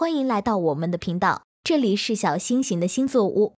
欢迎来到我们的频道，这里是小星星的星座屋。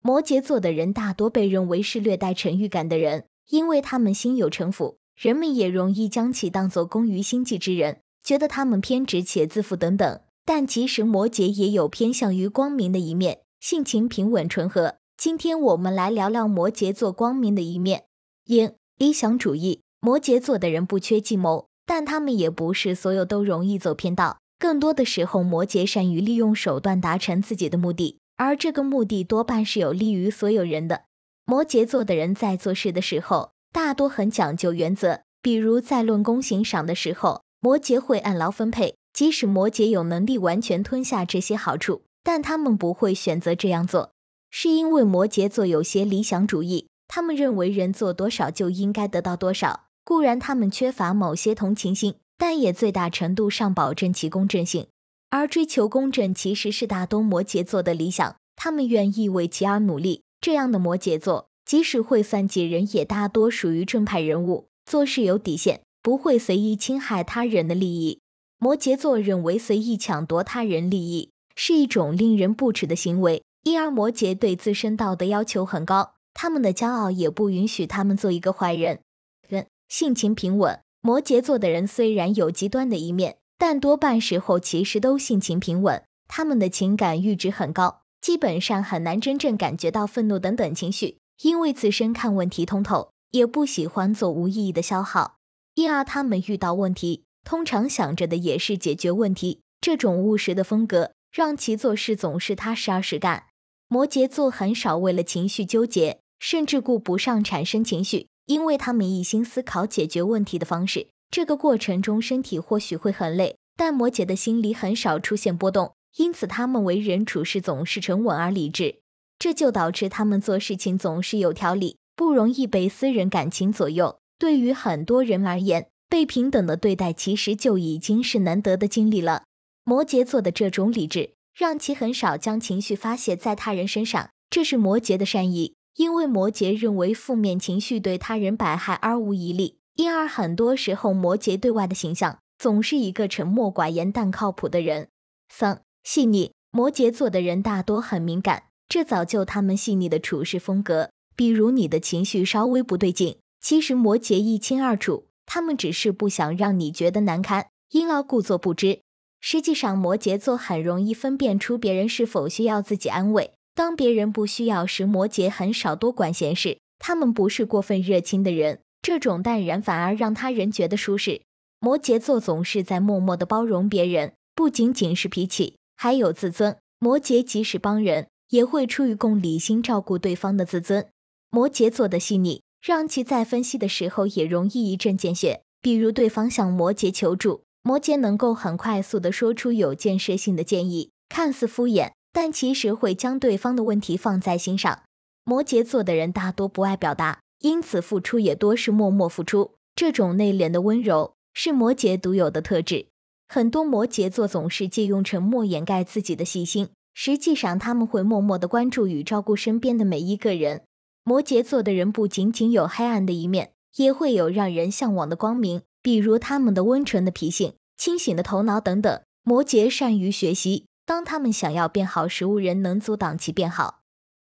摩羯座的人大多被认为是略带沉郁感的人，因为他们心有城府，人们也容易将其当作工于心计之人，觉得他们偏执且自负等等。但其实摩羯也有偏向于光明的一面，性情平稳纯和。今天我们来聊聊摩羯座光明的一面。一、理想主义。摩羯座的人不缺计谋，但他们也不是所有都容易走偏道。更多的时候，摩羯善于利用手段达成自己的目的，而这个目的多半是有利于所有人的。摩羯座的人在做事的时候，大多很讲究原则，比如在论功行赏的时候，摩羯会按劳分配。即使摩羯有能力完全吞下这些好处，但他们不会选择这样做，是因为摩羯座有些理想主义，他们认为人做多少就应该得到多少。固然，他们缺乏某些同情心。但也最大程度上保证其公正性，而追求公正其实是大多摩羯座的理想，他们愿意为其而努力。这样的摩羯座，即使会算计人，也大多属于正派人物，做事有底线，不会随意侵害他人的利益。摩羯座认为随意抢夺他人利益是一种令人不齿的行为，因而摩羯对自身道德要求很高，他们的骄傲也不允许他们做一个坏人。人性情平稳。摩羯座的人虽然有极端的一面，但多半时候其实都性情平稳。他们的情感阈值很高，基本上很难真正感觉到愤怒等等情绪，因为自身看问题通透，也不喜欢做无意义的消耗。因而，他们遇到问题，通常想着的也是解决问题。这种务实的风格，让其做事总是踏实而实干。摩羯座很少为了情绪纠结，甚至顾不上产生情绪。因为他们一心思考解决问题的方式，这个过程中身体或许会很累，但摩羯的心里很少出现波动，因此他们为人处事总是沉稳而理智，这就导致他们做事情总是有条理，不容易被私人感情左右。对于很多人而言，被平等的对待其实就已经是难得的经历了。摩羯座的这种理智，让其很少将情绪发泄在他人身上，这是摩羯的善意。因为摩羯认为负面情绪对他人百害而无一利，因而很多时候摩羯对外的形象总是一个沉默寡言但靠谱的人。三、细腻摩羯座的人大多很敏感，这造就他们细腻的处事风格。比如你的情绪稍微不对劲，其实摩羯一清二楚，他们只是不想让你觉得难堪，因而故作不知。实际上，摩羯座很容易分辨出别人是否需要自己安慰。当别人不需要时，摩羯很少多管闲事。他们不是过分热情的人，这种淡然反而让他人觉得舒适。摩羯座总是在默默的包容别人，不仅仅是脾气，还有自尊。摩羯即使帮人，也会出于共理心照顾对方的自尊。摩羯座的细腻，让其在分析的时候也容易一针见血。比如对方向摩羯求助，摩羯能够很快速地说出有建设性的建议，看似敷衍。但其实会将对方的问题放在心上。摩羯座的人大多不爱表达，因此付出也多是默默付出。这种内敛的温柔是摩羯独有的特质。很多摩羯座总是借用沉默掩盖自己的细心，实际上他们会默默的关注与照顾身边的每一个人。摩羯座的人不仅仅有黑暗的一面，也会有让人向往的光明，比如他们的温纯的脾性、清醒的头脑等等。摩羯善于学习。当他们想要变好，食物人能阻挡其变好。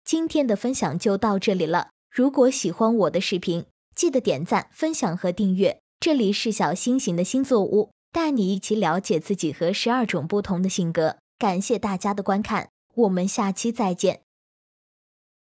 今天的分享就到这里了。如果喜欢我的视频，记得点赞、分享和订阅。这里是小星星的星座屋，带你一起了解自己和十二种不同的性格。感谢大家的观看，我们下期再见。